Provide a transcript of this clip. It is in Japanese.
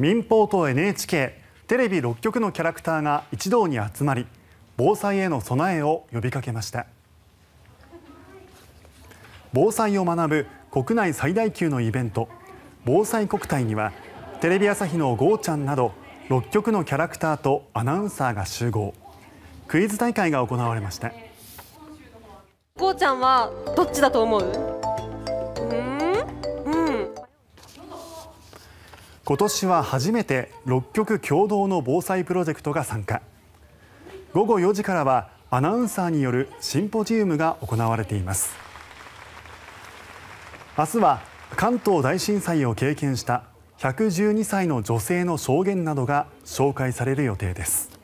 民放と ＮＨＫ テレビ6局のキャラクターが一堂に集まり防災への備えを呼びかけました防災を学ぶ国内最大級のイベント防災国体にはテレビ朝日のゴーちゃんなど6局のキャラクターとアナウンサーが集合クイズ大会が行われましたゴーちゃんはどっちだと思う今年は初めて6局共同の防災プロジェクトが参加午後4時からはアナウンサーによるシンポジウムが行われています明日は関東大震災を経験した112歳の女性の証言などが紹介される予定です